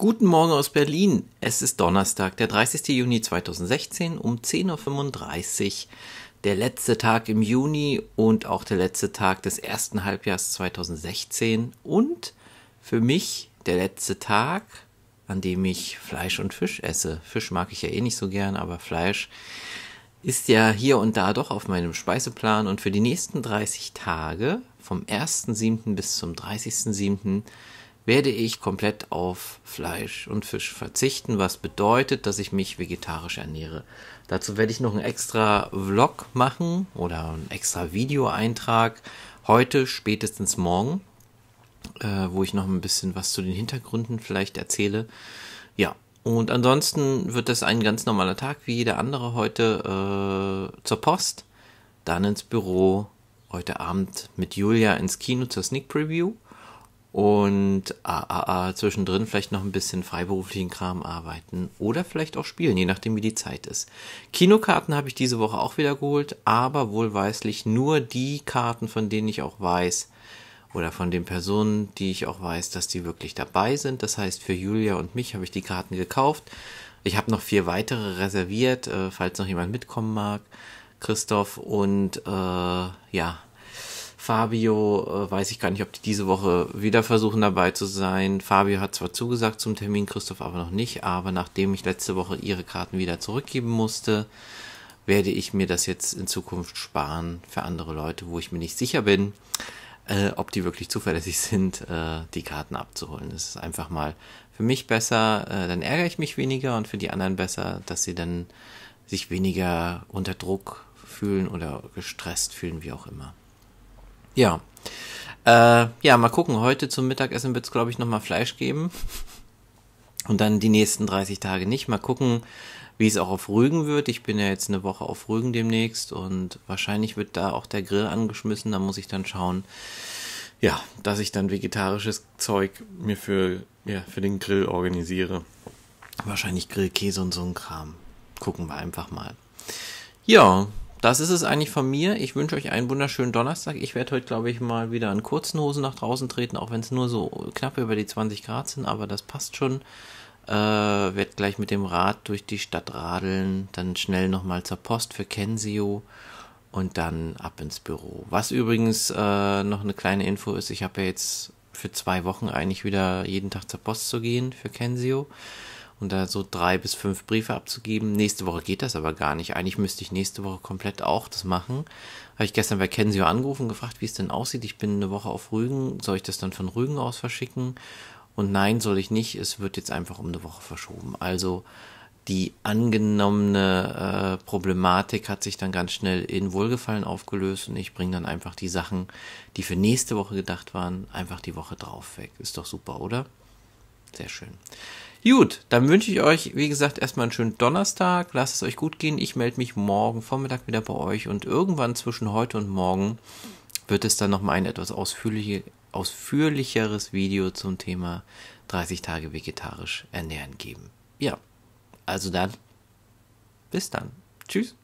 Guten Morgen aus Berlin. Es ist Donnerstag, der 30. Juni 2016 um 10.35 Uhr. Der letzte Tag im Juni und auch der letzte Tag des ersten Halbjahres 2016 und für mich der letzte Tag, an dem ich Fleisch und Fisch esse. Fisch mag ich ja eh nicht so gern, aber Fleisch ist ja hier und da doch auf meinem Speiseplan und für die nächsten 30 Tage vom 1.7. bis zum 30.7 werde ich komplett auf Fleisch und Fisch verzichten, was bedeutet, dass ich mich vegetarisch ernähre. Dazu werde ich noch einen extra Vlog machen oder einen extra Videoeintrag heute, spätestens morgen, äh, wo ich noch ein bisschen was zu den Hintergründen vielleicht erzähle. Ja, und ansonsten wird das ein ganz normaler Tag wie jeder andere heute äh, zur Post, dann ins Büro, heute Abend mit Julia ins Kino zur Sneak Preview und ah, ah, ah, zwischendrin vielleicht noch ein bisschen freiberuflichen Kram arbeiten oder vielleicht auch spielen, je nachdem wie die Zeit ist. Kinokarten habe ich diese Woche auch wieder geholt, aber wohlweislich nur die Karten, von denen ich auch weiß oder von den Personen, die ich auch weiß, dass die wirklich dabei sind. Das heißt, für Julia und mich habe ich die Karten gekauft. Ich habe noch vier weitere reserviert, äh, falls noch jemand mitkommen mag. Christoph und äh, ja, Fabio äh, weiß ich gar nicht, ob die diese Woche wieder versuchen dabei zu sein. Fabio hat zwar zugesagt zum Termin, Christoph aber noch nicht, aber nachdem ich letzte Woche ihre Karten wieder zurückgeben musste, werde ich mir das jetzt in Zukunft sparen für andere Leute, wo ich mir nicht sicher bin, äh, ob die wirklich zuverlässig sind, äh, die Karten abzuholen. Es ist einfach mal für mich besser, äh, dann ärgere ich mich weniger und für die anderen besser, dass sie dann sich weniger unter Druck fühlen oder gestresst fühlen, wie auch immer. Ja. Äh, ja, mal gucken. Heute zum Mittagessen wird es, glaube ich, nochmal Fleisch geben. Und dann die nächsten 30 Tage nicht. Mal gucken, wie es auch auf Rügen wird. Ich bin ja jetzt eine Woche auf Rügen demnächst und wahrscheinlich wird da auch der Grill angeschmissen. Da muss ich dann schauen, ja, dass ich dann vegetarisches Zeug mir für, ja, für den Grill organisiere. Wahrscheinlich Grillkäse und so ein Kram. Gucken wir einfach mal. Ja, das ist es eigentlich von mir. Ich wünsche euch einen wunderschönen Donnerstag. Ich werde heute, glaube ich, mal wieder in kurzen Hosen nach draußen treten, auch wenn es nur so knapp über die 20 Grad sind, aber das passt schon. Äh, werde gleich mit dem Rad durch die Stadt radeln, dann schnell nochmal zur Post für Kensio und dann ab ins Büro. Was übrigens äh, noch eine kleine Info ist, ich habe ja jetzt für zwei Wochen eigentlich wieder jeden Tag zur Post zu gehen für Kensio und da so drei bis fünf Briefe abzugeben. Nächste Woche geht das aber gar nicht. Eigentlich müsste ich nächste Woche komplett auch das machen. Habe ich gestern bei Kensio angerufen und gefragt, wie es denn aussieht. Ich bin eine Woche auf Rügen. Soll ich das dann von Rügen aus verschicken? Und nein, soll ich nicht. Es wird jetzt einfach um eine Woche verschoben. Also die angenommene äh, Problematik hat sich dann ganz schnell in Wohlgefallen aufgelöst und ich bringe dann einfach die Sachen, die für nächste Woche gedacht waren, einfach die Woche drauf weg. Ist doch super, oder? Sehr schön. Gut, dann wünsche ich euch, wie gesagt, erstmal einen schönen Donnerstag. Lasst es euch gut gehen. Ich melde mich morgen Vormittag wieder bei euch und irgendwann zwischen heute und morgen wird es dann nochmal ein etwas ausführliche, ausführlicheres Video zum Thema 30 Tage vegetarisch ernähren geben. Ja, also dann, bis dann. Tschüss.